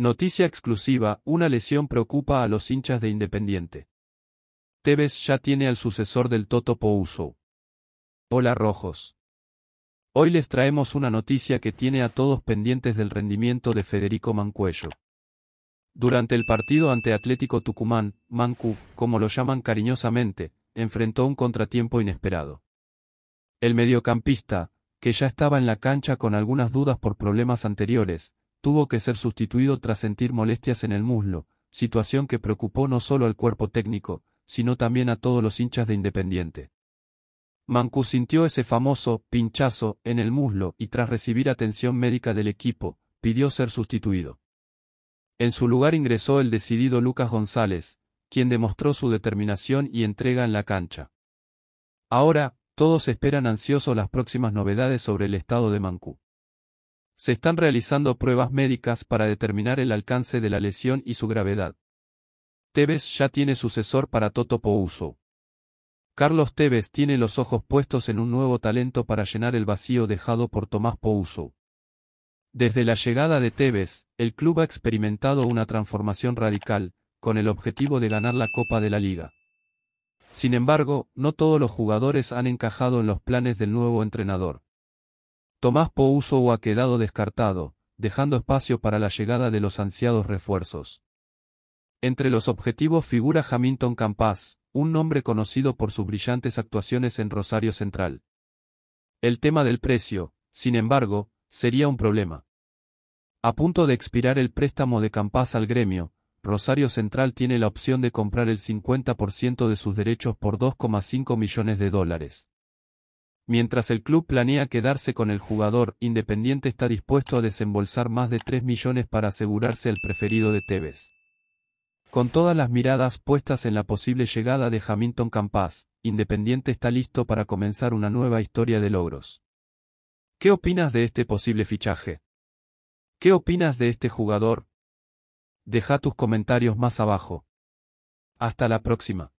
Noticia exclusiva, una lesión preocupa a los hinchas de Independiente. Tevez ya tiene al sucesor del Toto Pouso. Hola Rojos. Hoy les traemos una noticia que tiene a todos pendientes del rendimiento de Federico Mancuello. Durante el partido ante Atlético Tucumán, Mancu, como lo llaman cariñosamente, enfrentó un contratiempo inesperado. El mediocampista, que ya estaba en la cancha con algunas dudas por problemas anteriores, tuvo que ser sustituido tras sentir molestias en el muslo, situación que preocupó no solo al cuerpo técnico, sino también a todos los hinchas de Independiente. Mancú sintió ese famoso pinchazo en el muslo y tras recibir atención médica del equipo, pidió ser sustituido. En su lugar ingresó el decidido Lucas González, quien demostró su determinación y entrega en la cancha. Ahora, todos esperan ansiosos las próximas novedades sobre el estado de Mancú. Se están realizando pruebas médicas para determinar el alcance de la lesión y su gravedad. Tevez ya tiene sucesor para Toto Pouso. Carlos Tevez tiene los ojos puestos en un nuevo talento para llenar el vacío dejado por Tomás Pouso. Desde la llegada de Tevez, el club ha experimentado una transformación radical, con el objetivo de ganar la Copa de la Liga. Sin embargo, no todos los jugadores han encajado en los planes del nuevo entrenador. Tomás Pouso ha quedado descartado, dejando espacio para la llegada de los ansiados refuerzos. Entre los objetivos figura Hamilton Campas, un nombre conocido por sus brillantes actuaciones en Rosario Central. El tema del precio, sin embargo, sería un problema. A punto de expirar el préstamo de Campas al gremio, Rosario Central tiene la opción de comprar el 50% de sus derechos por 2,5 millones de dólares. Mientras el club planea quedarse con el jugador, Independiente está dispuesto a desembolsar más de 3 millones para asegurarse el preferido de Tevez. Con todas las miradas puestas en la posible llegada de Hamilton Campas, Independiente está listo para comenzar una nueva historia de logros. ¿Qué opinas de este posible fichaje? ¿Qué opinas de este jugador? Deja tus comentarios más abajo. Hasta la próxima.